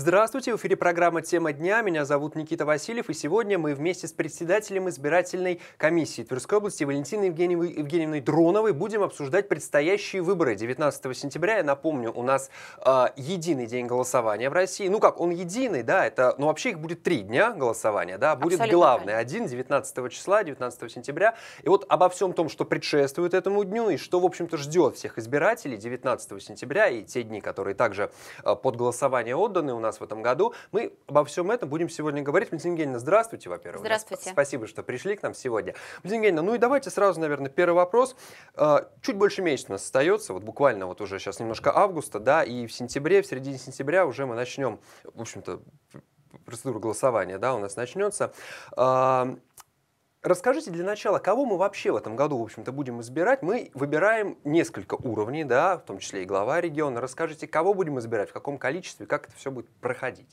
Здравствуйте, в эфире программа «Тема дня». Меня зовут Никита Васильев, и сегодня мы вместе с председателем избирательной комиссии Тверской области Валентиной Евгеньевой, Евгеньевной Дроновой будем обсуждать предстоящие выборы 19 сентября. Я напомню, у нас э, единый день голосования в России. Ну как, он единый, да, это, ну вообще их будет три дня голосования, да, будет Абсолютно главное. Один 19 числа, 19 сентября. И вот обо всем том, что предшествует этому дню и что, в общем-то, ждет всех избирателей 19 сентября и те дни, которые также э, под голосование отданы у нас нас в этом году. Мы обо всем этом будем сегодня говорить. Валентина Евгеньевна, здравствуйте, во-первых. Здравствуйте. Спасибо, что пришли к нам сегодня. Валентина Евгеньевна, ну и давайте сразу, наверное, первый вопрос. А, чуть больше месяца у нас остается, вот буквально вот уже сейчас немножко августа, да, и в сентябре, в середине сентября уже мы начнем, в общем-то, процедура голосования, да, у нас начнется. А, Расскажите для начала, кого мы вообще в этом году, в общем-то, будем избирать? Мы выбираем несколько уровней, да, в том числе и глава региона. Расскажите, кого будем избирать, в каком количестве, как это все будет проходить?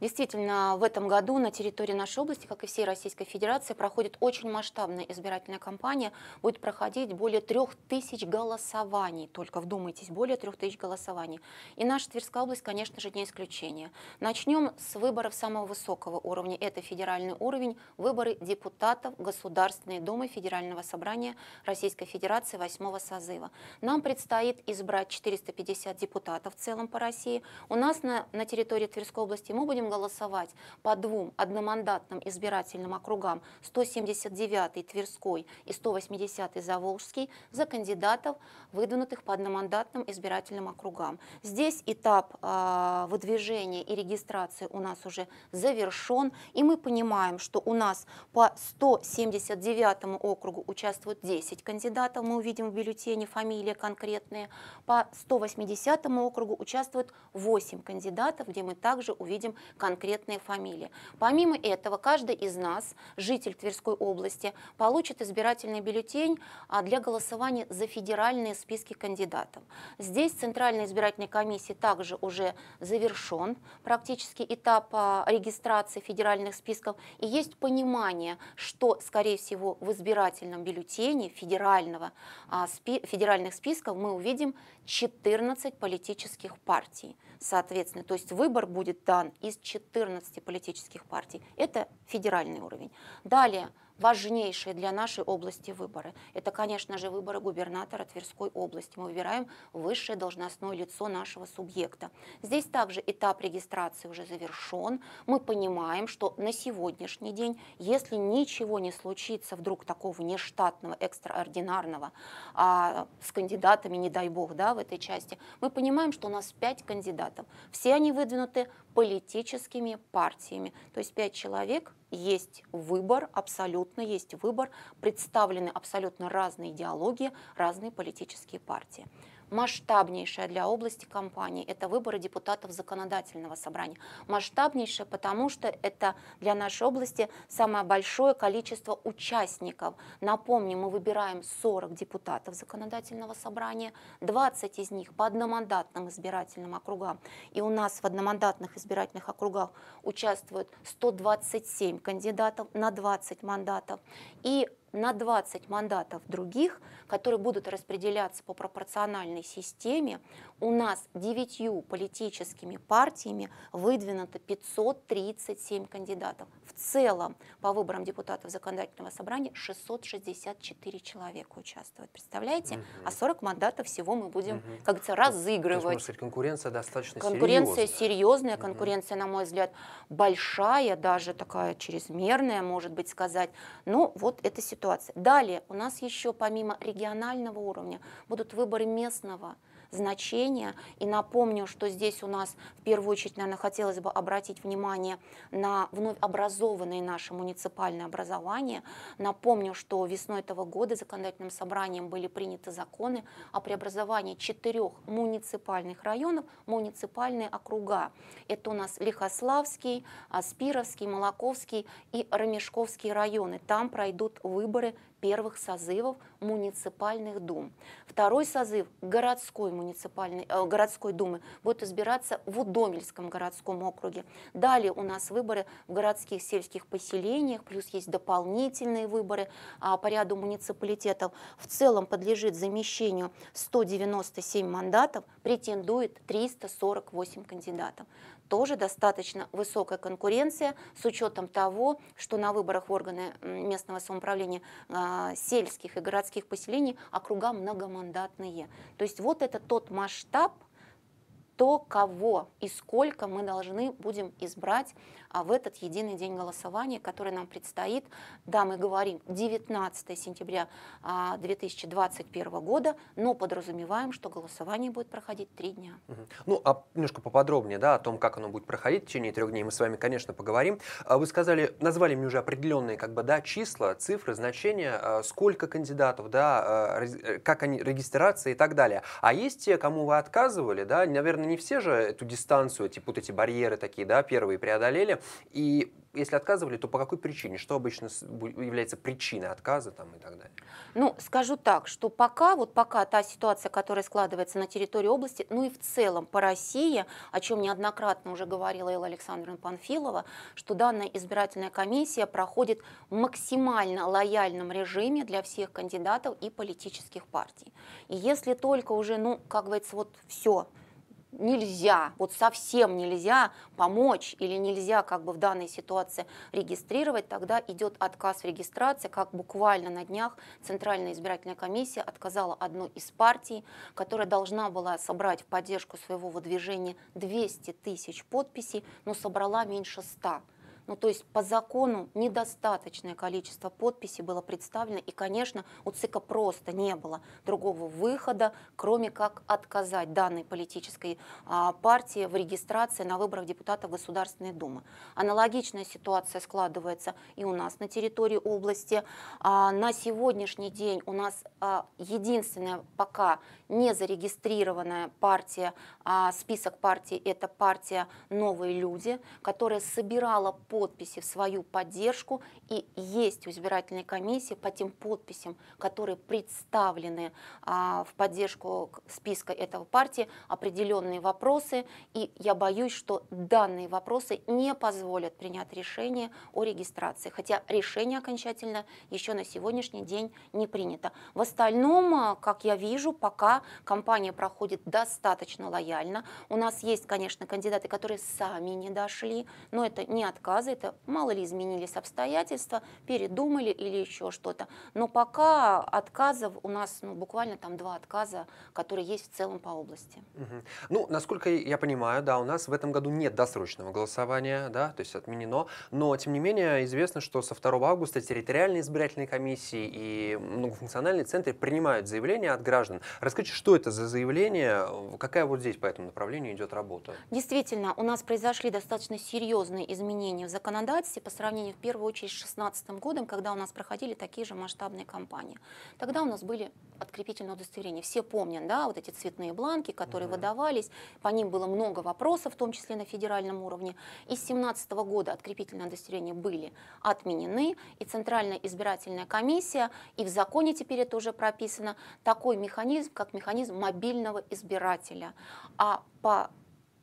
Действительно, в этом году на территории нашей области, как и всей Российской Федерации, проходит очень масштабная избирательная кампания. Будет проходить более трех тысяч голосований, только вдумайтесь, более трех тысяч голосований. И наша Тверская область, конечно же, не исключение. Начнем с выборов самого высокого уровня. Это федеральный уровень, выборы депутатов Государственной Думы Федерального собрания Российской Федерации 8 созыва. Нам предстоит избрать 450 депутатов в целом по России. У нас на, на территории Тверской области мы будем будем голосовать по двум одномандатным избирательным округам 179-й Тверской и 180-й Заволжский за кандидатов, выдвинутых по одномандатным избирательным округам. Здесь этап э, выдвижения и регистрации у нас уже завершен, и мы понимаем, что у нас по 179 округу участвуют 10 кандидатов, мы увидим в бюллетене фамилии конкретные, по 180 округу участвуют 8 кандидатов, где мы также увидим конкретные фамилии. Помимо этого, каждый из нас, житель Тверской области, получит избирательный бюллетень а, для голосования за федеральные списки кандидатов. Здесь Центральная избирательная комиссия также уже завершен практически этап а, регистрации федеральных списков. И есть понимание, что, скорее всего, в избирательном бюллетене федерального, а, федеральных списков мы увидим 14 политических партий соответственно. То есть выбор будет дан из 14 политических партий. Это федеральный уровень. Далее важнейшие для нашей области выборы. Это, конечно же, выборы губернатора Тверской области. Мы выбираем высшее должностное лицо нашего субъекта. Здесь также этап регистрации уже завершен. Мы понимаем, что на сегодняшний день, если ничего не случится вдруг такого нештатного, экстраординарного а, с кандидатами, не дай бог, да, в этой части, мы понимаем, что у нас пять кандидатов. Все они выдвинуты политическими партиями. То есть пять человек, есть выбор, абсолютно есть выбор, представлены абсолютно разные идеологии, разные политические партии масштабнейшая для области компании – это выборы депутатов законодательного собрания. Масштабнейшая, потому что это для нашей области самое большое количество участников. Напомню, мы выбираем 40 депутатов законодательного собрания, 20 из них по одномандатным избирательным округам. И у нас в одномандатных избирательных округах участвуют 127 кандидатов на 20 мандатов. И на 20 мандатов других, которые будут распределяться по пропорциональной системе, у нас девятью политическими партиями выдвинуто 537 кандидатов. В целом по выборам депутатов законодательного собрания 664 человека участвуют. Представляете? Угу. А 40 мандатов всего мы будем, угу. как говорится, разыгрывать. То есть, сказать, конкуренция достаточно конкуренция серьезная. серьезная. Конкуренция, на мой взгляд, большая, даже такая чрезмерная, может быть, сказать. Но ну, вот эта ситуация ситуации. Далее у нас еще помимо регионального уровня будут выборы местного значение. И напомню, что здесь у нас в первую очередь, наверное, хотелось бы обратить внимание на вновь образованное наше муниципальное образование. Напомню, что весной этого года законодательным собранием были приняты законы о преобразовании четырех муниципальных районов, муниципальные округа. Это у нас Лихославский, Спировский, Молоковский и Ромешковский районы. Там пройдут выборы первых созывов муниципальных дум. Второй созыв городской, муниципальной, э, городской думы будет избираться в Удомельском городском округе. Далее у нас выборы в городских сельских поселениях, плюс есть дополнительные выборы а, по ряду муниципалитетов. В целом подлежит замещению 197 мандатов, претендует 348 кандидатов тоже достаточно высокая конкуренция с учетом того, что на выборах в органы местного самоуправления а, сельских и городских поселений округа многомандатные. То есть вот это тот масштаб, то, кого и сколько мы должны будем избрать а, в этот единый день голосования, который нам предстоит, да, мы говорим 19 сентября 2021 а, года, но подразумеваем, что голосование будет проходить три дня. Ну, а немножко поподробнее, да, о том, как оно будет проходить в течение трех дней, мы с вами, конечно, поговорим. А вы сказали, назвали мне уже определенные, как бы, да, числа, цифры, значения, сколько кандидатов, да, э, как они, регистрация и так далее. А есть те, кому вы отказывали, да, наверное, не все же эту дистанцию, типа вот эти барьеры такие, да, первые преодолели. И если отказывали, то по какой причине? Что обычно является причиной отказа там и так далее? Ну, скажу так, что пока, вот пока та ситуация, которая складывается на территории области, ну и в целом по России, о чем неоднократно уже говорила Элла Александровна Панфилова, что данная избирательная комиссия проходит в максимально лояльном режиме для всех кандидатов и политических партий. И если только уже, ну, как говорится, вот все, нельзя, вот совсем нельзя помочь или нельзя как бы в данной ситуации регистрировать, тогда идет отказ в регистрации, как буквально на днях Центральная избирательная комиссия отказала одной из партий, которая должна была собрать в поддержку своего выдвижения 200 тысяч подписей, но собрала меньше 100. Ну, то есть по закону недостаточное количество подписей было представлено, и, конечно, у ЦИКа просто не было другого выхода, кроме как отказать данной политической а, партии в регистрации на выборах депутата Государственной Думы. Аналогичная ситуация складывается и у нас на территории области. А, на сегодняшний день у нас а, единственная пока незарегистрированная партия, а список партий – это партия «Новые люди», которая собирала подписи в свою поддержку и есть у избирательной комиссии по тем подписям, которые представлены а, в поддержку списка этого партии, определенные вопросы, и я боюсь, что данные вопросы не позволят принять решение о регистрации, хотя решение окончательно еще на сегодняшний день не принято. В остальном, а, как я вижу, пока компания проходит достаточно лояльно. У нас есть, конечно, кандидаты, которые сами не дошли, но это не отказы, это мало ли изменились обстоятельства, передумали или еще что-то. Но пока отказов у нас ну, буквально там два отказа, которые есть в целом по области. Угу. Ну, насколько я понимаю, да, у нас в этом году нет досрочного голосования, да, то есть отменено, но тем не менее известно, что со 2 августа территориальные избирательные комиссии и многофункциональные центры принимают заявления от граждан. Расскажите, Расскажите, что это за заявление, какая вот здесь по этому направлению идет работа? Действительно, у нас произошли достаточно серьезные изменения в законодательстве по сравнению в первую очередь с 2016 годом, когда у нас проходили такие же масштабные кампании. Тогда у нас были открепительные удостоверения. Все помнят, да, вот эти цветные бланки, которые угу. выдавались, по ним было много вопросов, в том числе на федеральном уровне. И с 2017 года открепительные удостоверения были отменены, и Центральная избирательная комиссия, и в законе теперь это уже прописано, такой механизм, как механизм мобильного избирателя. А по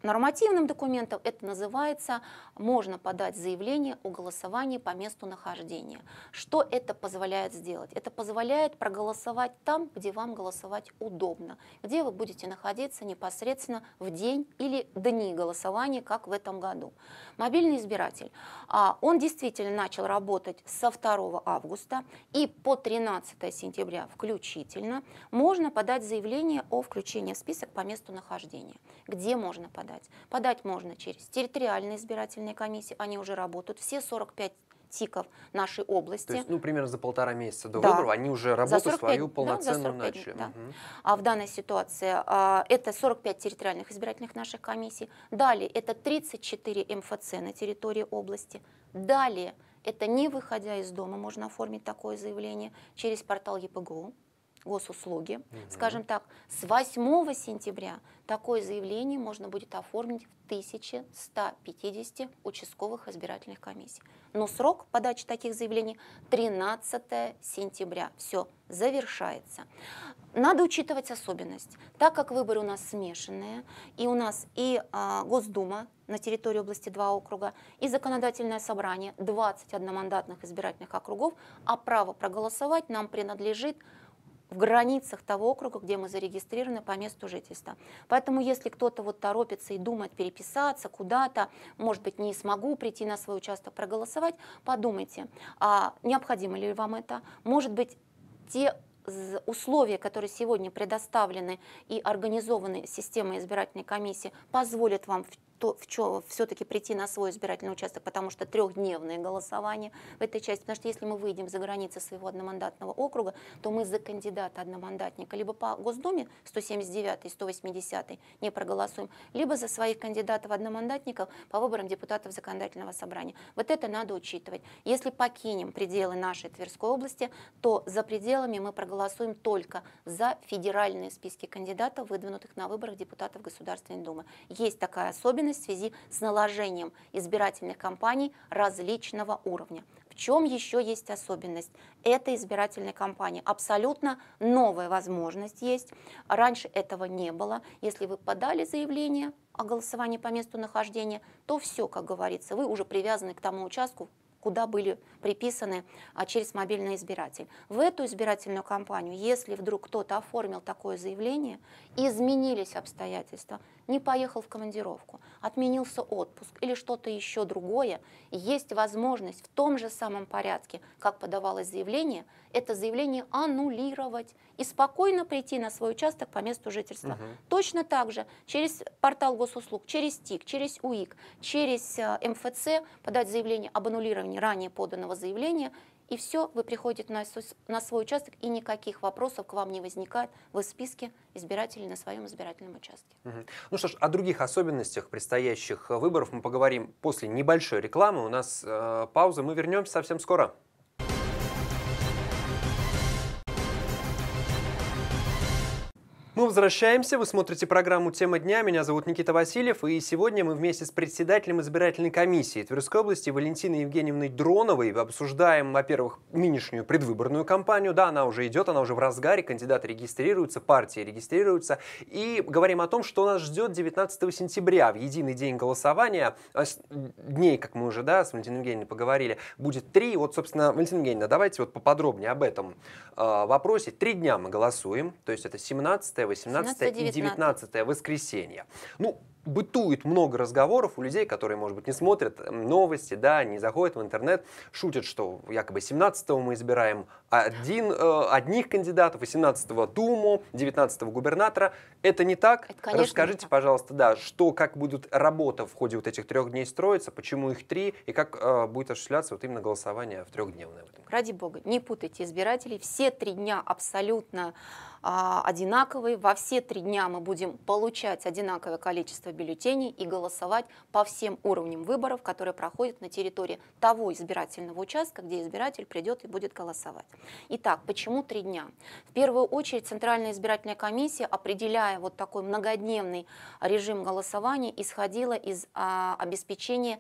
нормативным документам это называется можно подать заявление о голосовании по месту нахождения. Что это позволяет сделать? Это позволяет проголосовать там, где вам голосовать удобно, где вы будете находиться непосредственно в день или дни голосования, как в этом году. Мобильный избиратель. А, он действительно начал работать со 2 августа и по 13 сентября включительно можно подать заявление о включении в список по месту нахождения. Где можно подать? Подать можно через территориальный избирательный избирательные комиссии, они уже работают, все 45 тиков нашей области. То есть, ну, примерно за полтора месяца до да. выборов они уже работу 45, свою полноценную да, 45, начали. Да. Угу. А в данной ситуации а, это 45 территориальных избирательных наших комиссий. Далее это 34 МФЦ на территории области. Далее это не выходя из дома, можно оформить такое заявление через портал ЕПГУ госуслуги, угу. скажем так, с 8 сентября такое заявление можно будет оформить в 1150 участковых избирательных комиссий. Но срок подачи таких заявлений 13 сентября. Все, завершается. Надо учитывать особенность. Так как выборы у нас смешанные, и у нас и а, Госдума на территории области два округа, и законодательное собрание 21 мандатных избирательных округов, а право проголосовать нам принадлежит в границах того округа, где мы зарегистрированы по месту жительства. Поэтому если кто-то вот торопится и думает переписаться куда-то, может быть, не смогу прийти на свой участок проголосовать, подумайте, а необходимо ли вам это? Может быть, те условия, которые сегодня предоставлены и организованы системой избирательной комиссии, позволят вам в то, в чем все-таки прийти на свой избирательный участок, потому что трехдневное голосование в этой части. Потому что если мы выйдем за границы своего одномандатного округа, то мы за кандидата одномандатника либо по Госдуме 179 и 180 не проголосуем, либо за своих кандидатов-одномандатников по выборам депутатов законодательного собрания. Вот это надо учитывать. Если покинем пределы нашей Тверской области, то за пределами мы проголосуем только за федеральные списки кандидатов, выдвинутых на выборах депутатов Государственной Думы. Есть такая особенность особенность в связи с наложением избирательных кампаний различного уровня. В чем еще есть особенность? Это избирательная кампания. Абсолютно новая возможность есть. Раньше этого не было. Если вы подали заявление о голосовании по месту нахождения, то все, как говорится, вы уже привязаны к тому участку, куда были приписаны а, через мобильный избиратель. В эту избирательную кампанию, если вдруг кто-то оформил такое заявление, изменились обстоятельства, не поехал в командировку, отменился отпуск или что-то еще другое, есть возможность в том же самом порядке, как подавалось заявление, это заявление аннулировать и спокойно прийти на свой участок по месту жительства. Угу. Точно так же через портал госуслуг, через ТИК, через УИК, через а, МФЦ подать заявление об аннулировании основании ранее поданного заявления, и все, вы приходите на, на свой участок, и никаких вопросов к вам не возникает, вы в списке избирателей на своем избирательном участке. Угу. Ну что ж, о других особенностях предстоящих э, выборов мы поговорим после небольшой рекламы. У нас э, пауза, мы вернемся совсем скоро. Мы возвращаемся, вы смотрите программу «Тема дня». Меня зовут Никита Васильев, и сегодня мы вместе с председателем избирательной комиссии Тверской области Валентиной Евгеньевной Дроновой обсуждаем, во-первых, нынешнюю предвыборную кампанию. Да, она уже идет, она уже в разгаре, кандидаты регистрируются, партии регистрируются. И говорим о том, что нас ждет 19 сентября, в единый день голосования. А дней, как мы уже да, с Валентиной Евгеньевной поговорили, будет три. Вот, собственно, Валентина Евгеньевна, давайте вот поподробнее об этом а, вопросе. Три дня мы голосуем, то есть это 17 18, и 19 воскресенье. Ну, бытует много разговоров у людей, которые, может быть, не смотрят новости, да, не заходят в интернет, шутят, что якобы 17-го мы избираем один, э, одних кандидатов, 18-го Думу, 19-го губернатора. Это не так? Это, конечно, Расскажите, так. пожалуйста, да, что, как будет работа в ходе вот этих трех дней строиться, почему их три, и как э, будет осуществляться вот именно голосование в трехдневное? Ради бога, не путайте избирателей. Все три дня абсолютно а, одинаковые Во все три дня мы будем получать одинаковое количество бюллетеней и голосовать по всем уровням выборов, которые проходят на территории того избирательного участка, где избиратель придет и будет голосовать. Итак, почему три дня? В первую очередь Центральная избирательная комиссия, определяя вот такой многодневный режим голосования, исходила из а, обеспечения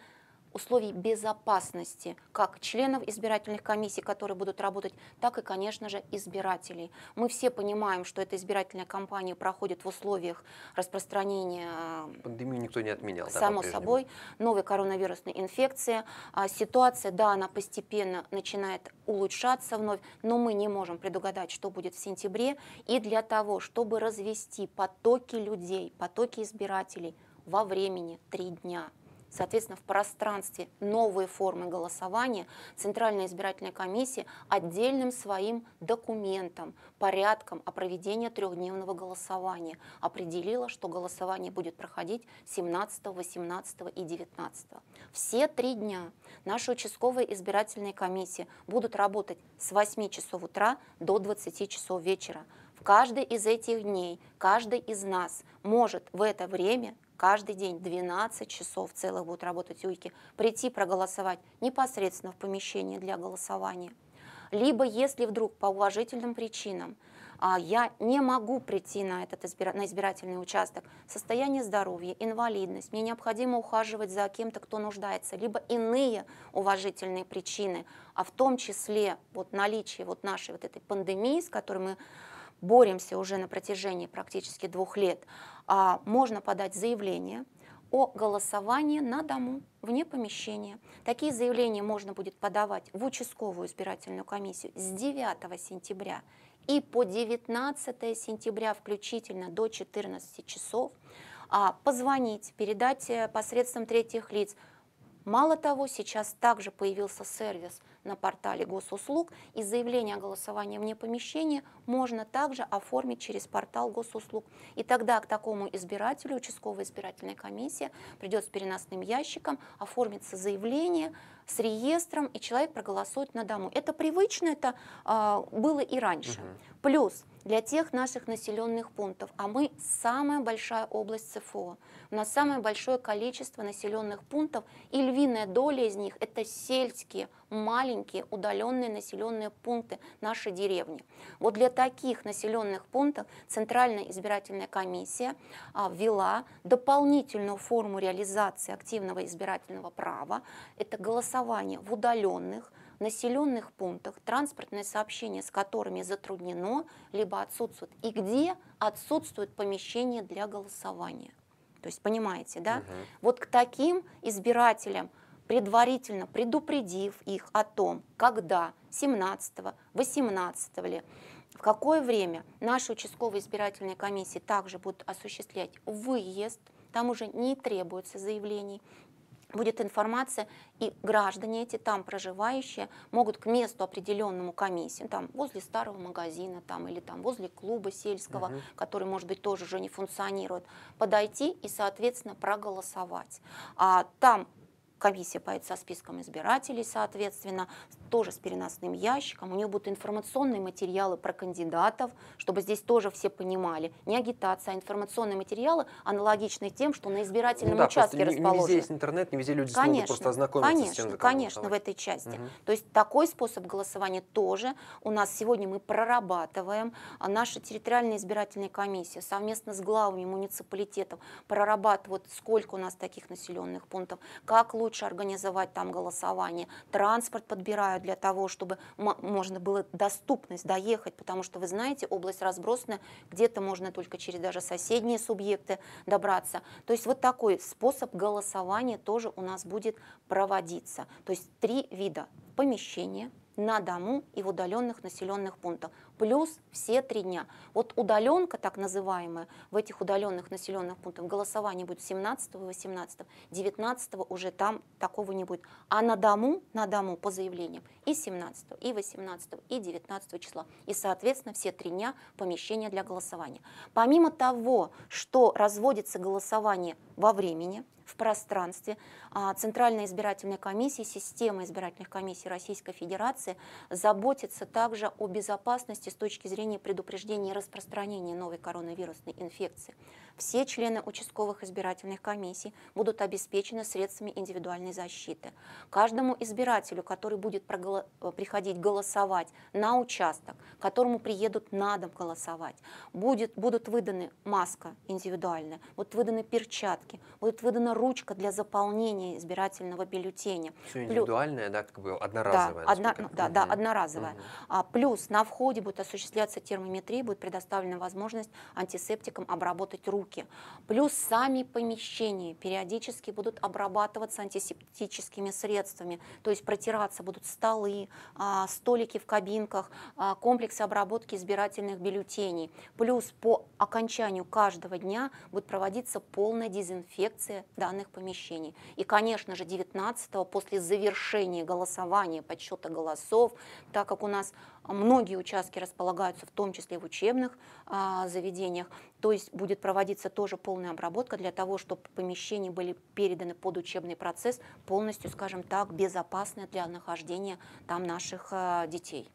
условий безопасности как членов избирательных комиссий, которые будут работать, так и, конечно же, избирателей. Мы все понимаем, что эта избирательная кампания проходит в условиях распространения... Э, Пандемию никто не отменял. Само да, собой. Новой коронавирусной инфекции. А, ситуация, да, она постепенно начинает улучшаться вновь, но мы не можем предугадать, что будет в сентябре. И для того, чтобы развести потоки людей, потоки избирателей во времени три дня – Соответственно, в пространстве новые формы голосования Центральная избирательная комиссия отдельным своим документом, порядком о проведении трехдневного голосования определила, что голосование будет проходить 17, 18 и 19. Все три дня наши участковые избирательные комиссии будут работать с 8 часов утра до 20 часов вечера. В каждый из этих дней каждый из нас может в это время каждый день 12 часов целых будут работать УИКи, прийти проголосовать непосредственно в помещение для голосования. Либо если вдруг по уважительным причинам а, я не могу прийти на этот избира на избирательный участок. Состояние здоровья, инвалидность, мне необходимо ухаживать за кем-то, кто нуждается, либо иные уважительные причины, а в том числе вот наличие вот нашей вот этой пандемии, с которой мы боремся уже на протяжении практически двух лет, а, можно подать заявление о голосовании на дому, вне помещения. Такие заявления можно будет подавать в участковую избирательную комиссию с 9 сентября и по 19 сентября включительно до 14 часов. А, позвонить, передать э, посредством третьих лиц. Мало того, сейчас также появился сервис – на портале госуслуг и заявление о голосовании вне помещения можно также оформить через портал госуслуг. И тогда к такому избирателю участковая избирательная комиссия придет с переносным ящиком, оформится заявление с реестром, и человек проголосует на дому. Это привычно, это э, было и раньше. Угу. Плюс для тех наших населенных пунктов, а мы самая большая область ЦФО, У нас самое большое количество населенных пунктов, и львиная доля из них – это сельские, маленькие, удаленные населенные пункты нашей деревни. Вот для таких населенных пунктов Центральная избирательная комиссия а, ввела дополнительную форму реализации активного избирательного права. Это голосование в удаленных, населенных пунктах, транспортное сообщение с которыми затруднено, либо отсутствует, и где отсутствует помещение для голосования. То есть, понимаете, да? Угу. Вот к таким избирателям, предварительно предупредив их о том, когда, 17 го 18 го ли, в какое время наши участковые избирательные комиссии также будут осуществлять выезд, там уже не требуется заявлений, будет информация, и граждане эти, там проживающие, могут к месту определенному комиссии, там возле старого магазина там, или там возле клуба сельского, угу. который, может быть, тоже уже не функционирует, подойти и, соответственно, проголосовать. А там комиссия поедет со списком избирателей, соответственно, тоже с переносным ящиком. У нее будут информационные материалы про кандидатов, чтобы здесь тоже все понимали. Не агитация, а информационные материалы аналогичные тем, что на избирательном ну, да, участке не, расположены. Не везде есть интернет, не везде люди конечно, смогут просто ознакомиться конечно, с тем, за Конечно, голосовать. в этой части. Угу. То есть такой способ голосования тоже у нас сегодня мы прорабатываем. А наша территориальная избирательная комиссия совместно с главами муниципалитетов прорабатывает, сколько у нас таких населенных пунктов, как лучше лучше организовать там голосование, транспорт подбирают для того, чтобы можно было доступность доехать, потому что, вы знаете, область разбросана, где-то можно только через даже соседние субъекты добраться. То есть вот такой способ голосования тоже у нас будет проводиться. То есть три вида – помещение, на дому и в удаленных населенных пунктах плюс все три дня. Вот удаленка, так называемая, в этих удаленных населенных пунктах голосование будет 17 и 18, 19 уже там такого не будет. А на дому, на дому по заявлениям и 17, и 18, и 19 числа. И, соответственно, все три дня помещения для голосования. Помимо того, что разводится голосование во времени, в пространстве. А, Центральная избирательная комиссия, система избирательных комиссий Российской Федерации заботится также о безопасности ответственности с точки зрения предупреждения распространения новой коронавирусной инфекции. Все члены участковых избирательных комиссий будут обеспечены средствами индивидуальной защиты. Каждому избирателю, который будет э, приходить голосовать на участок, которому приедут на дом голосовать, будет, будут выданы маска индивидуальная, будут выданы перчатки, будет выдана ручка для заполнения избирательного бюллетеня. Все индивидуальное, Плюс, да, как бы одноразовое. Да, одна, да, да, одноразовое. Угу. А, плюс на входе будет будет осуществляться термометрия, будет предоставлена возможность антисептикам обработать руки. Плюс сами помещения периодически будут обрабатываться антисептическими средствами, то есть протираться будут столы, а, столики в кабинках, а, комплексы обработки избирательных бюллетеней. Плюс по окончанию каждого дня будет проводиться полная дезинфекция данных помещений. И, конечно же, 19 после завершения голосования, подсчета голосов, так как у нас Многие участки располагаются в том числе в учебных а, заведениях, то есть будет проводиться тоже полная обработка для того, чтобы помещения были переданы под учебный процесс полностью, скажем так, безопасные для нахождения там наших а, детей.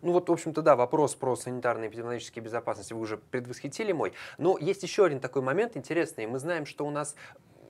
Ну вот, в общем-то, да, вопрос про санитарные и эпидемиологические безопасности вы уже предвосхитили мой. Но есть еще один такой момент интересный. Мы знаем, что у нас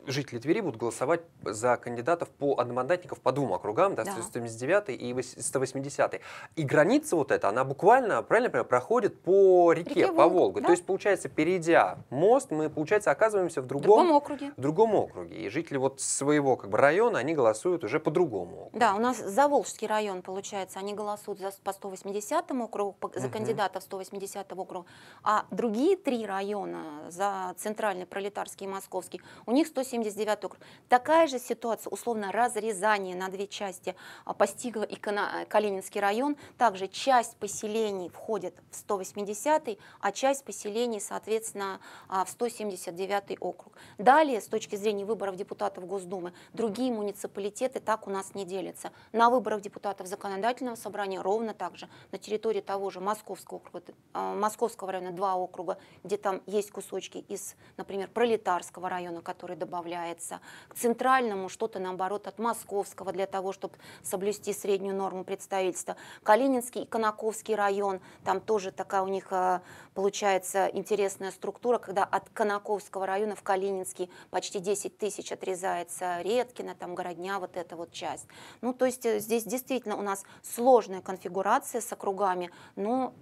жители Твери будут голосовать за кандидатов по одномандатников по двум округам, да, да. 179 и 180. И граница вот эта, она буквально, правильно понимаю, проходит по реке, реке по Волге. Да? То есть, получается, перейдя мост, мы, получается, оказываемся в другом, другом округе. В другом округе. И жители вот своего как бы, района, они голосуют уже по-другому. округу. Да, у нас за Волжский район, получается, они голосуют за, по 180 округу, по, за угу. кандидатов 180 округа, а другие три района, за центральный, пролетарский и московский, у них 170 79 округ. Такая же ситуация, условно, разрезание на две части а, постигла и э, Калининский район. Также часть поселений входит в 180, а часть поселений, соответственно, а, в 179 округ. Далее, с точки зрения выборов депутатов Госдумы, другие муниципалитеты так у нас не делятся. На выборах депутатов законодательного собрания ровно так же. На территории того же Московского, округа, а, Московского района два округа, где там есть кусочки из, например, Пролетарского района, который добавляют добавляется, к центральному что-то, наоборот, от московского для того, чтобы соблюсти среднюю норму представительства. Калининский и Конаковский район, там тоже такая у них э, получается интересная структура, когда от Конаковского района в Калининский почти 10 тысяч отрезается Редкина, там Городня, вот эта вот часть. Ну, то есть э, здесь действительно у нас сложная конфигурация с округами, но,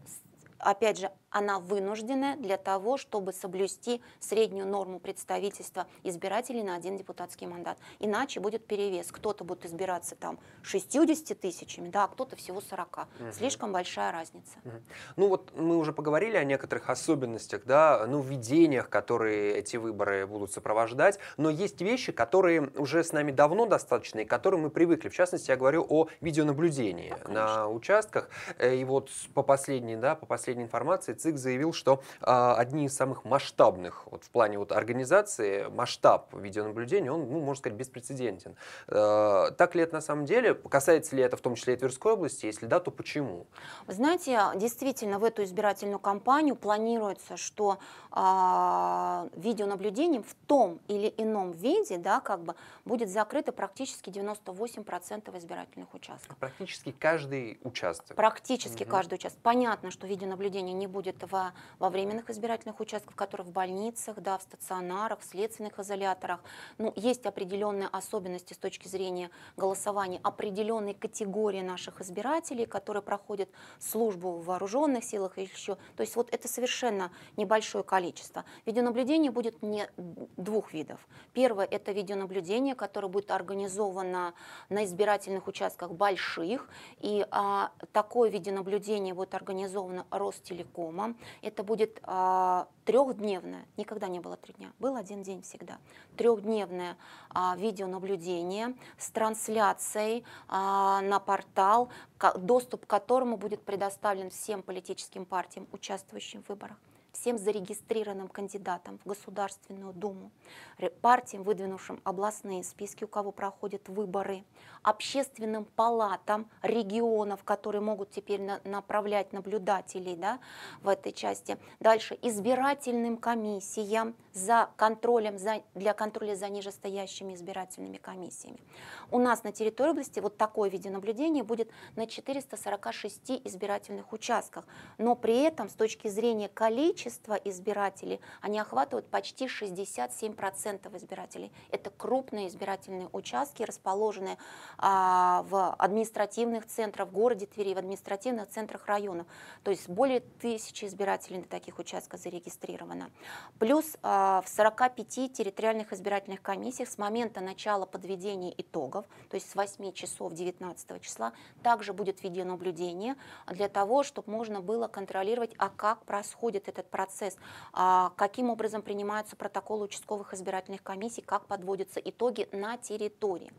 опять же, она вынужденная для того, чтобы соблюсти среднюю норму представительства избирателей на один депутатский мандат. Иначе будет перевес. Кто-то будет избираться там 60 тысячами, да, а кто-то всего 40. Угу. Слишком большая разница. Угу. Ну вот мы уже поговорили о некоторых особенностях, да, ну нововведениях, которые эти выборы будут сопровождать, но есть вещи, которые уже с нами давно достаточно и которые мы привыкли. В частности, я говорю о видеонаблюдении да, на участках. Э, и вот по последней, да, по последней информации ЦИК заявил, что а, одни из самых масштабных вот, в плане вот, организации, масштаб видеонаблюдения, он, ну, можно сказать, беспрецедентен. Э, так ли это на самом деле? Касается ли это в том числе и Тверской области? Если да, то почему? Вы знаете, действительно, в эту избирательную кампанию планируется, что а, видеонаблюдением в том или ином виде да, как бы, будет закрыто практически 98% избирательных участков. Практически каждый участок? Практически угу. каждый участок. Понятно, что видеонаблюдение не будет этого во временных избирательных участках, которые в больницах, да, в стационарах, в следственных изоляторах. Ну, есть определенные особенности с точки зрения голосования определенной категории наших избирателей, которые проходят службу в вооруженных силах или еще. То есть вот это совершенно небольшое количество. Видеонаблюдение будет не двух видов. Первое – это видеонаблюдение, которое будет организовано на избирательных участках больших, и а, такое видеонаблюдение будет организовано Ростелеком дома. Это будет а, трехдневное, никогда не было три дня, был один день всегда, трехдневное а, видеонаблюдение с трансляцией а, на портал, к, доступ к которому будет предоставлен всем политическим партиям, участвующим в выборах всем зарегистрированным кандидатам в Государственную Думу, партиям, выдвинувшим областные списки, у кого проходят выборы, общественным палатам регионов, которые могут теперь на, направлять наблюдателей да, в этой части. Дальше избирательным комиссиям за контролем, за, для контроля за нижестоящими избирательными комиссиями. У нас на территории области вот такое видеонаблюдение будет на 446 избирательных участках, но при этом с точки зрения количества избирателей они охватывают почти 67% избирателей. Это крупные избирательные участки, расположенные а, в административных центрах в городе Твери, в административных центрах районов. То есть более тысячи избирателей на таких участках зарегистрировано. Плюс а, в 45 территориальных избирательных комиссиях с момента начала подведения итогов, то есть с 8 часов 19 числа, также будет введено наблюдение для того, чтобы можно было контролировать, а как происходит этот процесс, а, каким образом принимаются протоколы участковых избирательных комиссий, как подводятся итоги на территории.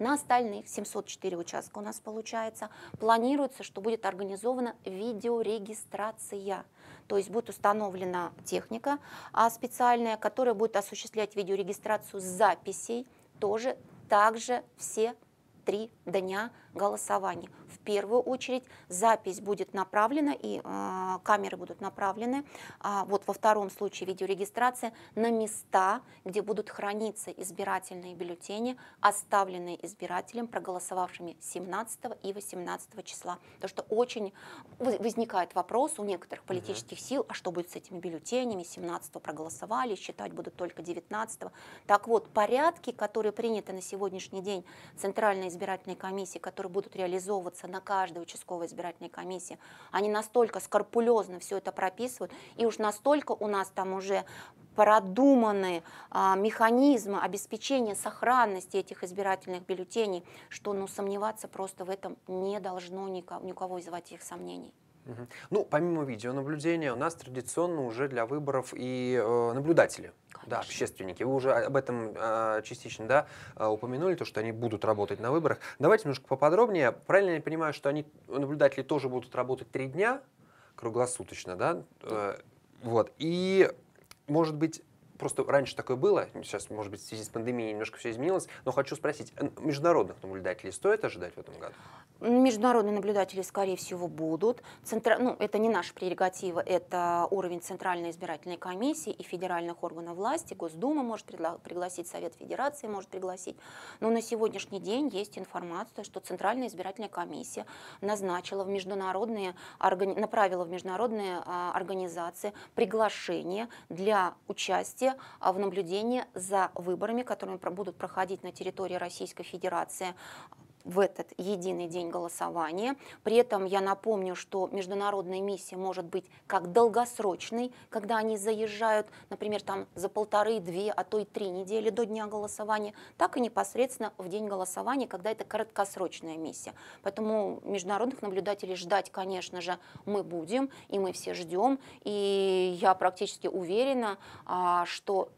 На остальных 704 участка у нас получается. Планируется, что будет организована видеорегистрация. То есть будет установлена техника а, специальная, которая будет осуществлять видеорегистрацию записей тоже также все три дня голосования. В первую очередь запись будет направлена и э, камеры будут направлены, а вот во втором случае видеорегистрация, на места, где будут храниться избирательные бюллетени, оставленные избирателем, проголосовавшими 17 и 18 числа. То, что очень возникает вопрос у некоторых политических сил, а что будет с этими бюллетенями, 17 проголосовали, считать будут только 19. -го. Так вот, порядки, которые приняты на сегодняшний день Центральной избирательной комиссии, которые которые будут реализовываться на каждой участковой избирательной комиссии, они настолько скорпулезно все это прописывают, и уж настолько у нас там уже продуманы а, механизмы обеспечения сохранности этих избирательных бюллетеней, что ну, сомневаться просто в этом не должно никого, ни у кого из этих сомнений. Ну, помимо видеонаблюдения, у нас традиционно уже для выборов и э, наблюдатели, Конечно. да, общественники. Вы уже об этом э, частично да, а, упомянули, то, что они будут работать на выборах. Давайте немножко поподробнее. Правильно я понимаю, что они, наблюдатели тоже будут работать три дня круглосуточно, да? Э, вот. И, может быть, просто раньше такое было, сейчас, может быть, в связи с пандемией немножко все изменилось, но хочу спросить, э, международных наблюдателей стоит ожидать в этом году? Международные наблюдатели, скорее всего, будут. Центра... Ну, это не наша прерогатива, это уровень Центральной избирательной комиссии и федеральных органов власти. Госдума может пригла... пригласить, Совет Федерации может пригласить. Но на сегодняшний день есть информация, что Центральная избирательная комиссия назначила в международные, органи... направила в международные а, организации приглашение для участия а в наблюдение за выборами, которые будут проходить на территории Российской Федерации в этот единый день голосования. При этом я напомню, что международная миссия может быть как долгосрочной, когда они заезжают, например, там за полторы, две, а то и три недели до дня голосования, так и непосредственно в день голосования, когда это краткосрочная миссия. Поэтому международных наблюдателей ждать, конечно же, мы будем, и мы все ждем. И я практически уверена, а, что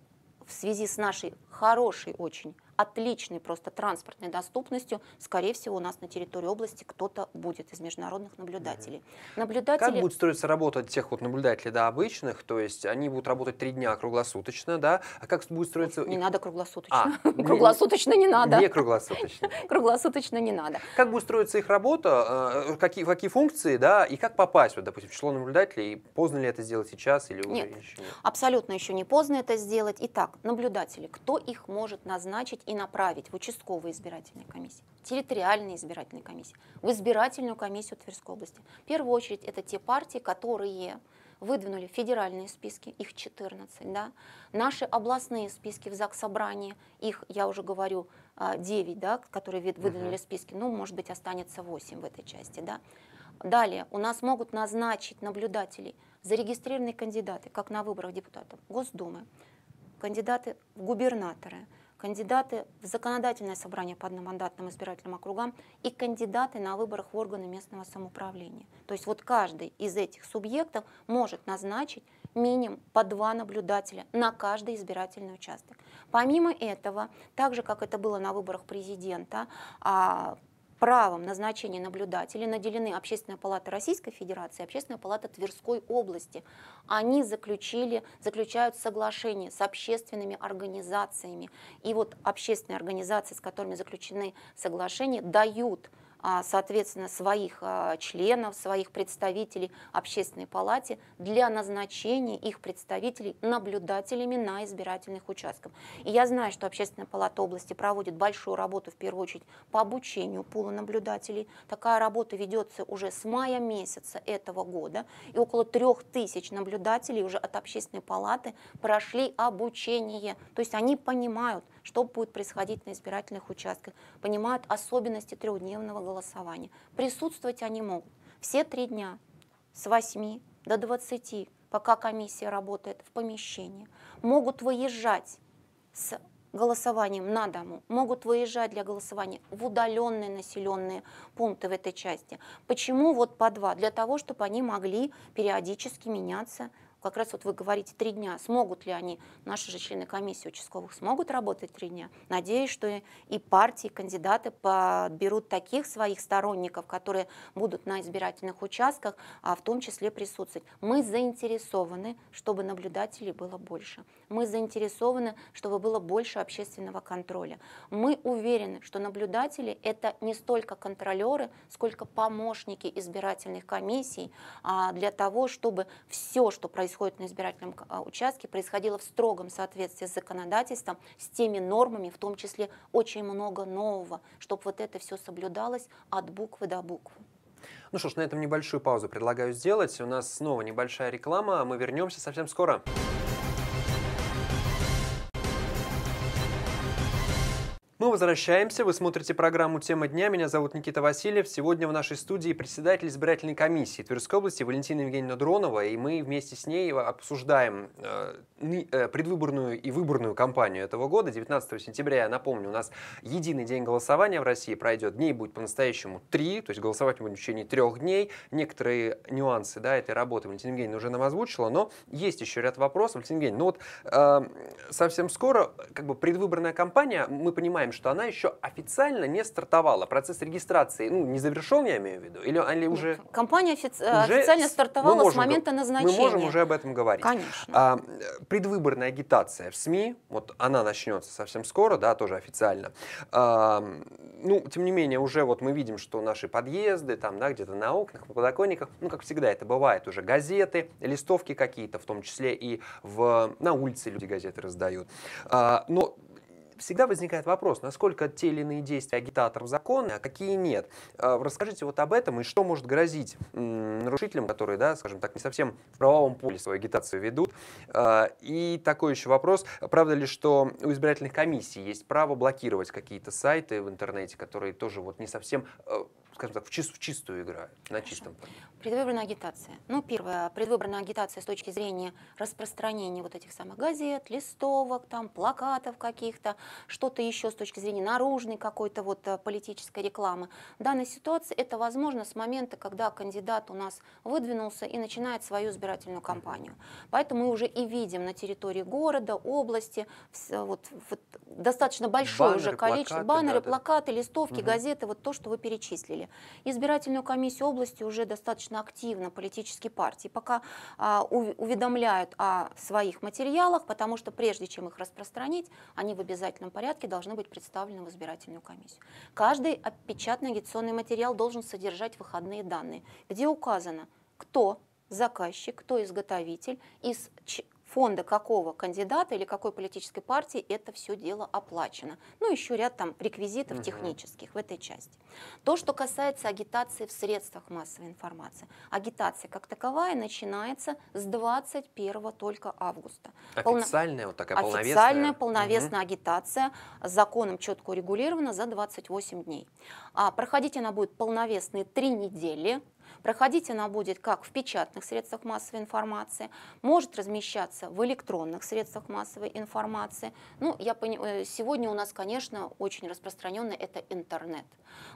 в связи с нашей хорошей очень отличной просто транспортной доступностью, скорее всего, у нас на территории области кто-то будет из международных наблюдателей. Угу. Наблюдатели... Как будет строиться работа тех вот наблюдателей да, обычных? То есть они будут работать три дня круглосуточно, да? А как будет строиться... Не надо круглосуточно. А, круглосуточно не надо. Не круглосуточно. Круглосуточно не надо. Как будет строиться их работа, э, э, какие, какие функции, да, и как попасть, вот, допустим, в число наблюдателей, поздно ли это сделать сейчас или нет, уже еще нет? абсолютно еще не поздно это сделать. Итак, наблюдатели, кто их может назначить и направить в участковые избирательные комиссии, территориальные избирательные комиссии, в избирательную комиссию Тверской области. В первую очередь это те партии, которые выдвинули федеральные списки, их 14, да, наши областные списки в ЗАГС собрании, их, я уже говорю, 9, а, да, которые выдвинули списки, ну, может быть, останется 8 в этой части, да. Далее, у нас могут назначить наблюдателей зарегистрированные кандидаты, как на выборах депутатов Госдумы, кандидаты в губернаторы – кандидаты в законодательное собрание по одномандатным избирательным округам и кандидаты на выборах в органы местного самоуправления. То есть вот каждый из этих субъектов может назначить минимум по два наблюдателя на каждый избирательный участок. Помимо этого, так же как это было на выборах президента, а, правом назначения наблюдателей наделены Общественная палата Российской Федерации и Общественная палата Тверской области. Они заключили, заключают соглашение с общественными организациями. И вот общественные организации, с которыми заключены соглашения, дают а, соответственно, своих а, членов, своих представителей общественной палате для назначения их представителей наблюдателями на избирательных участках. И я знаю, что общественная палата области проводит большую работу, в первую очередь, по обучению пула наблюдателей. Такая работа ведется уже с мая месяца этого года, и около трех тысяч наблюдателей уже от общественной палаты прошли обучение, то есть они понимают, что будет происходить на избирательных участках, понимают особенности трехдневного голосования. Присутствовать они могут все три дня с 8 до 20, пока комиссия работает в помещении. Могут выезжать с голосованием на дому, могут выезжать для голосования в удаленные населенные пункты в этой части. Почему вот по два? Для того, чтобы они могли периодически меняться как раз вот вы говорите три дня, смогут ли они, наши же члены комиссии участковых, смогут работать три дня. Надеюсь, что и, партии, и кандидаты подберут таких своих сторонников, которые будут на избирательных участках, а в том числе присутствовать. Мы заинтересованы, чтобы наблюдателей было больше. Мы заинтересованы, чтобы было больше общественного контроля. Мы уверены, что наблюдатели – это не столько контролеры, сколько помощники избирательных комиссий а, для того, чтобы все, что происходит происходит на избирательном а, участке, происходило в строгом соответствии с законодательством, с теми нормами, в том числе очень много нового, чтобы вот это все соблюдалось от буквы до буквы. Ну что ж, на этом небольшую паузу предлагаю сделать. У нас снова небольшая реклама, а мы вернемся совсем скоро. Мы возвращаемся, вы смотрите программу «Тема дня». Меня зовут Никита Васильев. Сегодня в нашей студии председатель избирательной комиссии Тверской области Валентина Евгеньевна Дронова, и мы вместе с ней обсуждаем э, э, предвыборную и выборную кампанию этого года. 19 сентября, я напомню, у нас единый день голосования в России пройдет. Дней будет по-настоящему три, то есть голосовать мы будем в течение трех дней. Некоторые нюансы да, этой работы Валентина Евгеньевна уже нам озвучила, но есть еще ряд вопросов. Валентина Евгеньевна, ну вот э, совсем скоро как бы предвыборная кампания, мы понимаем, что она еще официально не стартовала. Процесс регистрации ну, не завершен, я имею в виду, или, или уже... Компания офици... уже официально стартовала можем, с момента назначения. Мы можем уже об этом говорить. Конечно. А, предвыборная агитация в СМИ, вот она начнется совсем скоро, да, тоже официально. А, ну, тем не менее, уже вот мы видим, что наши подъезды, там, да, где-то на окнах, на подоконниках, ну, как всегда это бывает, уже газеты, листовки какие-то, в том числе и в, на улице люди газеты раздают. А, но всегда возникает вопрос, насколько те или иные действия агитаторов законны, а какие нет. А, расскажите вот об этом и что может грозить нарушителям, которые, да, скажем так, не совсем в правовом поле свою агитацию ведут. А, и такой еще вопрос, правда ли, что у избирательных комиссий есть право блокировать какие-то сайты в интернете, которые тоже вот не совсем э, скажем так, в, чист, в чистую играет, на чистом поле. Предвыборная агитация. Ну, первое, предвыборная агитация с точки зрения распространения вот этих самых газет, листовок, там, плакатов каких-то, что-то еще с точки зрения наружной какой-то вот э, политической рекламы. В данной ситуации это возможно с момента, когда кандидат у нас выдвинулся и начинает свою избирательную кампанию. Поэтому мы уже и видим на территории города, области, вот, вот достаточно большое баннеры, уже количество, плакаты, баннеры, да, плакаты, листовки, угу. газеты, вот то, что вы перечислили. Москве. Избирательную комиссию области уже достаточно активно политические партии пока а, уведомляют о своих материалах, потому что прежде чем их распространить, они в обязательном порядке должны быть представлены в избирательную комиссию. Каждый отпечатанный агитационный материал должен содержать выходные данные, где указано, кто заказчик, кто изготовитель, из фонда какого кандидата или какой политической партии это все дело оплачено. Ну, еще ряд там реквизитов угу. технических в этой части. То, что касается агитации в средствах массовой информации. Агитация как таковая начинается с 21 только августа. Официальная Полно... вот такая полновесная? Официальная полновесная угу. агитация законом четко урегулирована за 28 дней. А, проходить она будет полновесные три недели Проходить она будет как в печатных средствах массовой информации, может размещаться в электронных средствах массовой информации. Ну, я пони... Э, сегодня у нас, конечно, очень распространенный это интернет.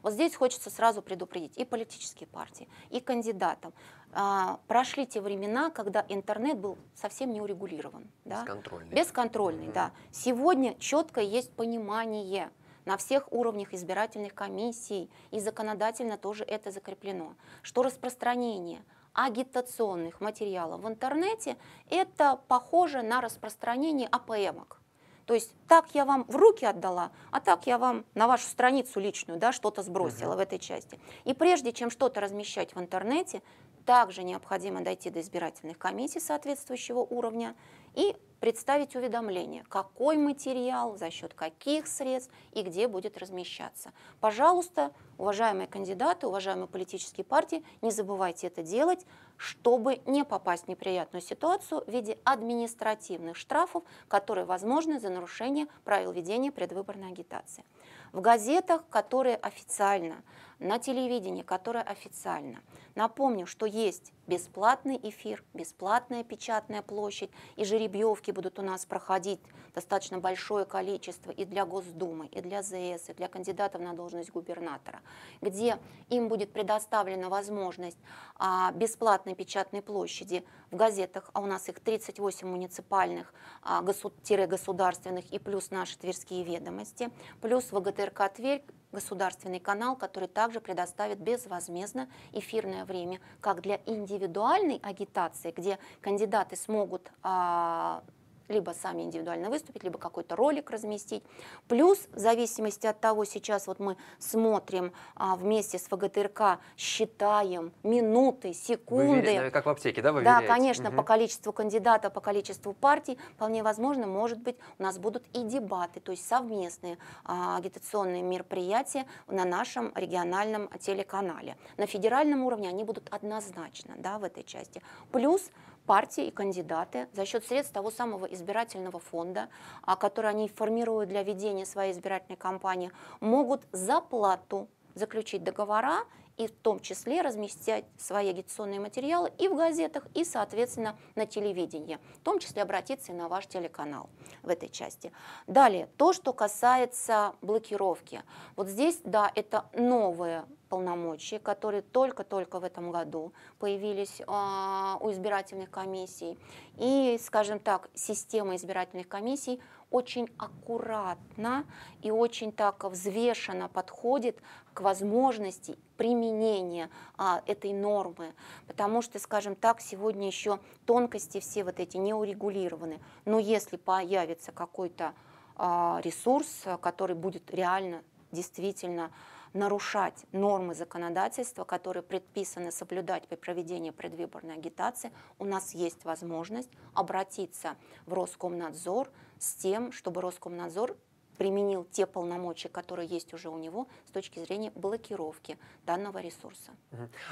Вот здесь хочется сразу предупредить и политические партии, и кандидатам. А, прошли те времена, когда интернет был совсем не урегулирован. Да? Бесконтрольный. Бесконтрольный, mm-hmm. да. Сегодня четко есть понимание, на всех уровнях избирательных комиссий, и законодательно тоже это закреплено, что распространение агитационных материалов в интернете это похоже на распространение АПМок. То есть так я вам в руки отдала, а так я вам на вашу страницу личную да, что-то сбросила угу. в этой части. И прежде чем что-то размещать в интернете, также необходимо дойти до избирательных комиссий соответствующего уровня и представить уведомление, какой материал, за счет каких средств и где будет размещаться. Пожалуйста, уважаемые кандидаты, уважаемые политические партии, не забывайте это делать, чтобы не попасть в неприятную ситуацию в виде административных штрафов, которые возможны за нарушение правил ведения предвыборной агитации. В газетах, которые официально на телевидении, которое официально. Напомню, что есть бесплатный эфир, бесплатная печатная площадь, и жеребьевки будут у нас проходить достаточно большое количество и для Госдумы, и для ЗС, и для кандидатов на должность губернатора, где им будет предоставлена возможность а, бесплатной печатной площади в газетах, а у нас их 38 муниципальных, а, государственных и плюс наши тверские ведомости, плюс ВГТРК Тверь, государственный канал, который также предоставит безвозмездно эфирное время как для индивидуальной агитации, где кандидаты смогут а, либо сами индивидуально выступить, либо какой-то ролик разместить. Плюс, в зависимости от того, сейчас вот мы смотрим а, вместе с ФГТРК, считаем минуты, секунды. Вывери, как в аптеке, да, вы Да, конечно, угу. по количеству кандидата, по количеству партий, вполне возможно, может быть, у нас будут и дебаты, то есть совместные а, агитационные мероприятия на нашем региональном телеканале. На федеральном уровне они будут однозначно, да, в этой части. Плюс партии и кандидаты за счет средств того самого избирательного фонда, а, который они формируют для ведения своей избирательной кампании, могут за плату заключить договора и в том числе разместить свои агитационные материалы и в газетах, и, соответственно, на телевидении. В том числе обратиться и на ваш телеканал в этой части. Далее, то, что касается блокировки. Вот здесь, да, это новое полномочий, которые только-только в этом году появились а, у избирательных комиссий. И, скажем так, система избирательных комиссий очень аккуратно и очень так взвешенно подходит к возможности применения а, этой нормы, потому что, скажем так, сегодня еще тонкости все вот эти не урегулированы. Но если появится какой-то а, ресурс, который будет реально действительно нарушать нормы законодательства, которые предписаны соблюдать при проведении предвыборной агитации, у нас есть возможность обратиться в Роскомнадзор с тем, чтобы Роскомнадзор применил те полномочия, которые есть уже у него с точки зрения блокировки данного ресурса.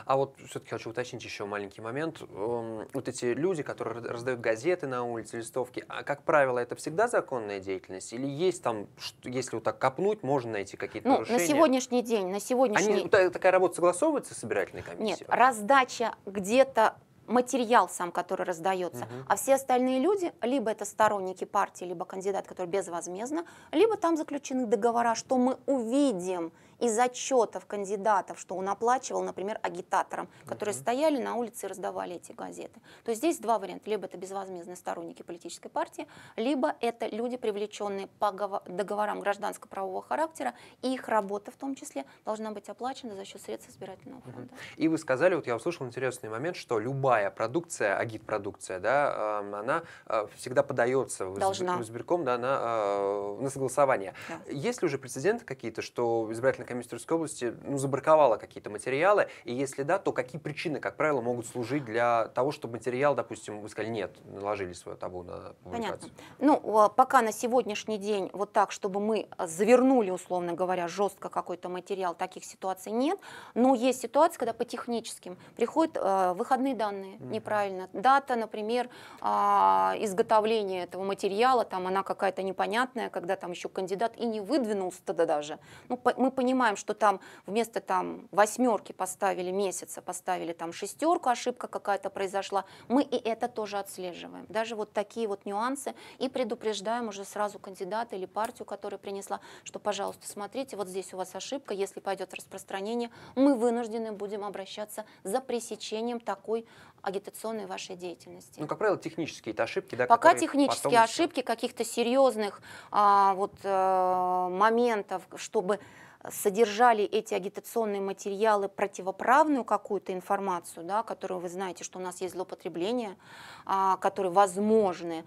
А вот все-таки хочу уточнить еще маленький момент. Эм, вот эти люди, которые раздают газеты на улице, листовки, а как правило, это всегда законная деятельность? Или есть там, если вот так копнуть, можно найти какие-то ну, нарушения? На сегодняшний день, на сегодняшний... день такая работа согласовывается с собирательной комиссией? Нет, раздача где-то материал сам, который раздается, угу. а все остальные люди, либо это сторонники партии, либо кандидат, который безвозмездно, либо там заключены договора, что мы увидим, из отчетов кандидатов, что он оплачивал, например, агитаторам, которые угу. стояли на улице и раздавали эти газеты. То есть здесь два варианта. Либо это безвозмездные сторонники политической партии, либо это люди, привлеченные по договорам гражданско-правового характера, и их работа в том числе должна быть оплачена за счет средств избирательного фонда. Угу. И вы сказали, вот я услышал интересный момент, что любая продукция, агит-продукция, да, эм, она э, всегда подается в должна. избирком да, на, э, на согласование. Да. Есть ли уже прецеденты какие-то, что избирательная Федеральной комиссии области ну, забраковала какие-то материалы? И если да, то какие причины, как правило, могут служить для того, чтобы материал, допустим, вы сказали, нет, наложили свое табу на публикацию? Понятно. Ну, а, пока на сегодняшний день вот так, чтобы мы а, завернули, условно говоря, жестко какой-то материал, таких ситуаций нет. Но есть ситуация когда по техническим приходят э, выходные данные mm-hmm. неправильно. Дата, например, э, изготовления этого материала, там она какая-то непонятная, когда там еще кандидат и не выдвинулся тогда даже. Ну, по, мы понимаем, понимаем, что там вместо там восьмерки поставили месяца, поставили там шестерку, ошибка какая-то произошла, мы и это тоже отслеживаем. Даже вот такие вот нюансы и предупреждаем уже сразу кандидата или партию, которая принесла, что, пожалуйста, смотрите, вот здесь у вас ошибка, если пойдет распространение, мы вынуждены будем обращаться за пресечением такой агитационной вашей деятельности. Ну, как правило, технические это ошибки, да? Пока технические потом... ошибки каких-то серьезных а, вот, а, моментов, чтобы содержали эти агитационные материалы противоправную какую-то информацию, да, которую вы знаете, что у нас есть злоупотребления, а, которые возможны,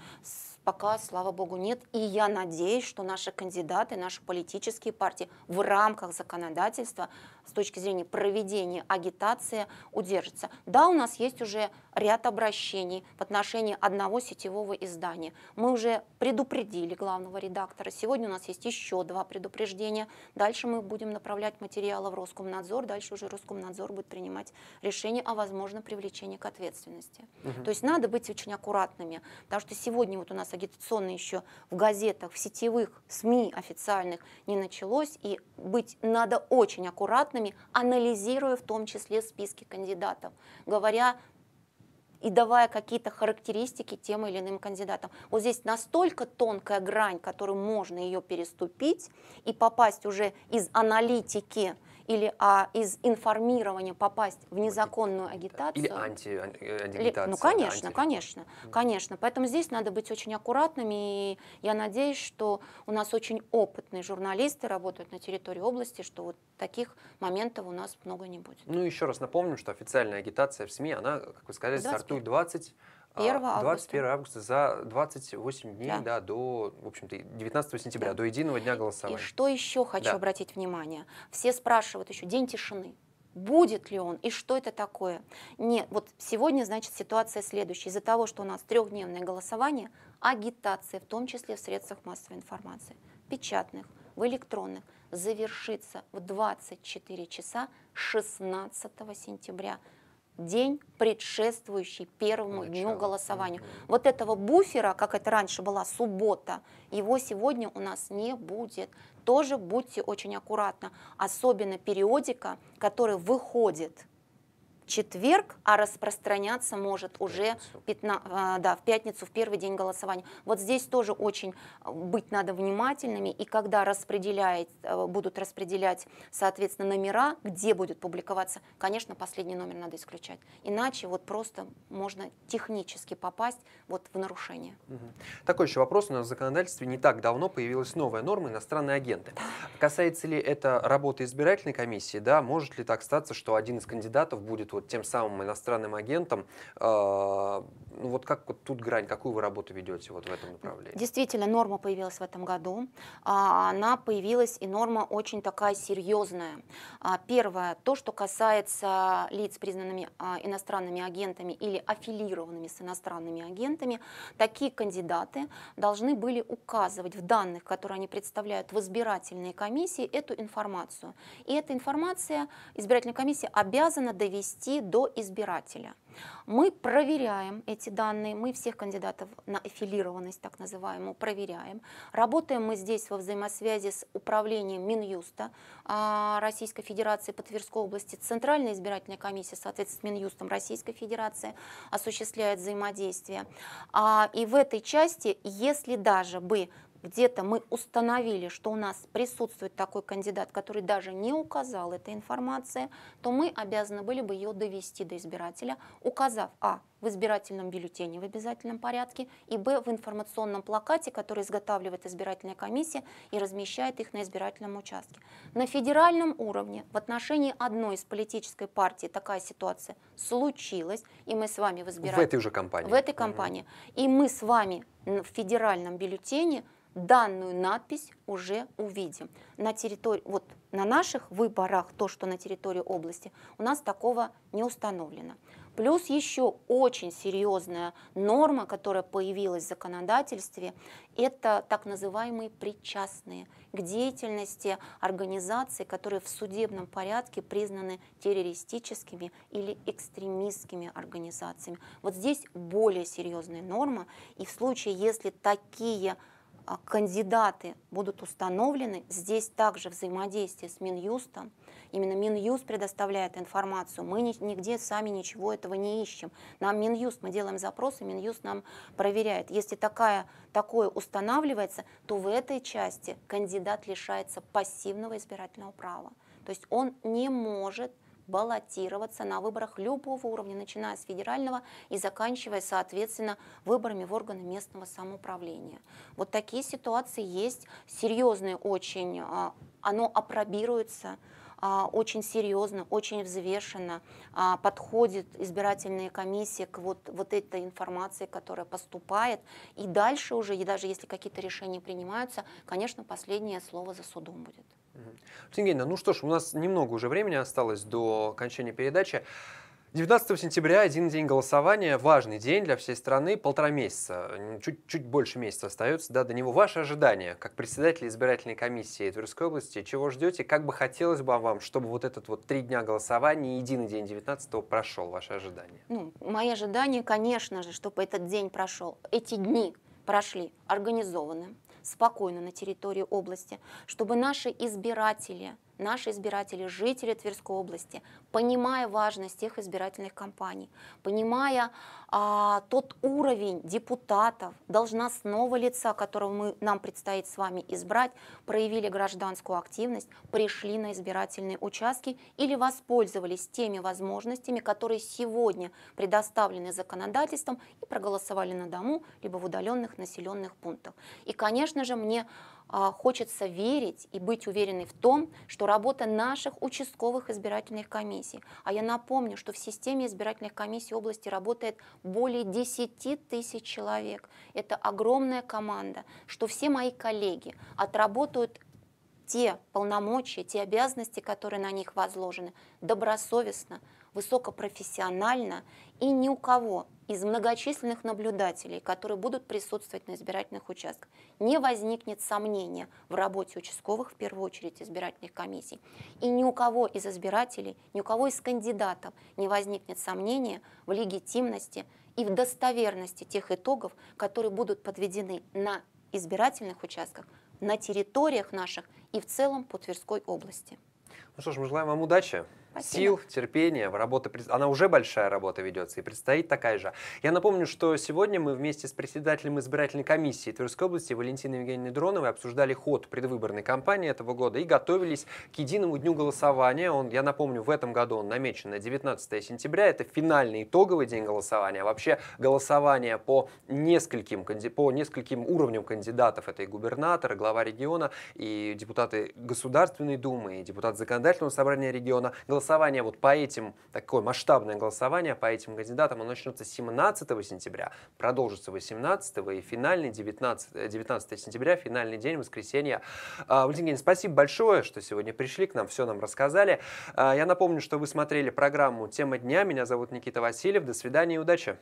пока, слава богу, нет. И я надеюсь, что наши кандидаты, наши политические партии в рамках законодательства с точки зрения проведения агитации удержится. Да, у нас есть уже ряд обращений в отношении одного сетевого издания. Мы уже предупредили главного редактора. Сегодня у нас есть еще два предупреждения. Дальше мы будем направлять материалы в Роскомнадзор. Дальше уже Роскомнадзор будет принимать решение о возможном привлечении к ответственности. Угу. То есть надо быть очень аккуратными, потому что сегодня вот у нас агитационные еще в газетах, в сетевых СМИ официальных не началось, и быть надо очень аккуратным экспертами, анализируя в том числе списки кандидатов, говоря и давая какие-то характеристики тем или иным кандидатам. Вот здесь настолько тонкая грань, которую можно ее переступить и попасть уже из аналитики или а, из информирования попасть в незаконную агитацию. Или анти, э, Ну, конечно, анти. конечно, конечно. Поэтому здесь надо быть очень аккуратными, и я надеюсь, что у нас очень опытные журналисты работают на территории области, что вот таких моментов у нас много не будет. Ну, еще раз напомним, что официальная агитация в СМИ, она, как вы сказали, 25. стартует 20 1 а, августа. августа за 28 дней да. Да, до, в общем-то, 19 сентября, да. до единого дня голосования. И что еще хочу да. обратить внимание? Все спрашивают еще день тишины будет ли он и что это такое. Нет, вот сегодня, значит, ситуация следующая. Из-за того, что у нас трехдневное голосование, агитация, в том числе в средствах массовой информации, печатных, в электронных, завершится в 24 часа 16 сентября день, предшествующий первому Начало. дню голосования. Вот этого буфера, как это раньше была суббота, его сегодня у нас не будет. Тоже будьте очень аккуратны, особенно периодика, который выходит четверг, а распространяться может уже 15, а, да, в пятницу, в первый день голосования. Вот здесь тоже очень а, быть надо внимательными, и когда распределяет, э, будут распределять, соответственно, номера, где будет публиковаться, конечно, последний номер надо исключать. Иначе вот просто можно технически попасть вот в нарушение. Угу. Такой еще вопрос. У нас в законодательстве не так давно появилась новая норма иностранные агенты. Касается ли это работы избирательной комиссии, да, может ли так статься, что один из кандидатов будет вот вот тем самым иностранным агентам а, ну, вот как вот тут грань, какую вы работу ведете вот в этом направлении? Действительно, норма появилась в этом году. А, она появилась, и норма очень такая серьезная. А, первое, то, что касается лиц, признанными а, иностранными агентами или аффилированными с иностранными агентами, такие кандидаты должны были указывать в данных, которые они представляют в избирательной комиссии, эту информацию. И эта информация избирательной комиссии обязана довести до избирателя. Мы проверяем эти данные, мы всех кандидатов на аффилированность, так называемую, проверяем. Работаем мы здесь во взаимосвязи с управлением Минюста а, Российской Федерации по Тверской области. Центральная избирательная комиссия, соответственно, с Минюстом Российской Федерации осуществляет взаимодействие. А, и в этой части, если даже бы где-то мы установили, что у нас присутствует такой кандидат, который даже не указал этой информации, то мы обязаны были бы ее довести до избирателя, указав а. в избирательном бюллетене в обязательном порядке и б. в информационном плакате, который изготавливает избирательная комиссия и размещает их на избирательном участке. На федеральном уровне в отношении одной из политической партий такая ситуация случилась, и мы с вами в избирательной В этой уже кампании. В этой кампании. Угу. И мы с вами в федеральном бюллетене данную надпись уже увидим. На территории, вот на наших выборах, то, что на территории области, у нас такого не установлено. Плюс еще очень серьезная норма, которая появилась в законодательстве, это так называемые причастные к деятельности организации которые в судебном порядке признаны террористическими или экстремистскими организациями. Вот здесь более серьезная норма, и в случае, если такие а, кандидаты будут установлены. Здесь также взаимодействие с Минюстом. Именно Минюст предоставляет информацию. Мы нигде сами ничего этого не ищем. Нам Минюст, мы делаем запросы, Минюст нам проверяет. Если такая, такое устанавливается, то в этой части кандидат лишается пассивного избирательного права. То есть он не может баллотироваться на выборах любого уровня, начиная с федерального и заканчивая, соответственно, выборами в органы местного самоуправления. Вот такие ситуации есть, серьезные очень, а, оно опробируется а, очень серьезно, очень взвешенно а, подходит избирательная комиссия к вот, вот этой информации, которая поступает. И дальше уже, и даже если какие-то решения принимаются, конечно, последнее слово за судом будет. Сенгейна, ну что ж, у нас немного уже времени осталось до окончания передачи. 19 сентября один день голосования, важный день для всей страны, полтора месяца, чуть, чуть больше месяца остается да, до него. Ваши ожидания, как председатель избирательной комиссии Тверской области, чего ждете, как бы хотелось бы вам, чтобы вот этот вот три дня голосования, единый день 19 прошел, ваши ожидания? Ну, мои ожидания, конечно же, чтобы этот день прошел, эти дни прошли организованно, спокойно на территории области, чтобы наши избиратели – наши избиратели, жители Тверской области, понимая важность тех избирательных кампаний, понимая а, тот уровень депутатов, должностного лица, которого мы, нам предстоит с вами избрать, проявили гражданскую активность, пришли на избирательные участки или воспользовались теми возможностями, которые сегодня предоставлены законодательством и проголосовали на дому, либо в удаленных населенных пунктах. И, конечно же, мне а, хочется верить и быть уверенной в том, что работа наших участковых избирательных комиссий, а я напомню, что в системе избирательных комиссий области работает более 10 тысяч человек, это огромная команда, что все мои коллеги отработают те полномочия, те обязанности, которые на них возложены, добросовестно, высокопрофессионально и ни у кого из многочисленных наблюдателей, которые будут присутствовать на избирательных участках, не возникнет сомнения в работе участковых, в первую очередь избирательных комиссий. И ни у кого из избирателей, ни у кого из кандидатов не возникнет сомнения в легитимности и в достоверности тех итогов, которые будут подведены на избирательных участках, на территориях наших и в целом по Тверской области. Ну что ж, мы желаем вам удачи. Спасибо. сил, терпения. Работа, она уже большая работа ведется и предстоит такая же. Я напомню, что сегодня мы вместе с председателем избирательной комиссии Тверской области Валентиной Евгеньевной Дроновой обсуждали ход предвыборной кампании этого года и готовились к единому дню голосования. Он, я напомню, в этом году он намечен на 19 сентября. Это финальный итоговый день голосования. Вообще голосование по нескольким, по нескольким уровням кандидатов. Это и губернатор, и глава региона, и депутаты Государственной Думы, и депутаты Законодательного собрания региона. Голосование голосование вот по этим, такое масштабное голосование по этим кандидатам, оно начнется 17 сентября, продолжится 18 и финальный 19, 19 э, сентября, финальный день, воскресенье. А, Валентин Евгеньевич, спасибо большое, что сегодня пришли к нам, все нам рассказали. А, я напомню, что вы смотрели программу «Тема дня». Меня зовут Никита Васильев. До свидания и удачи!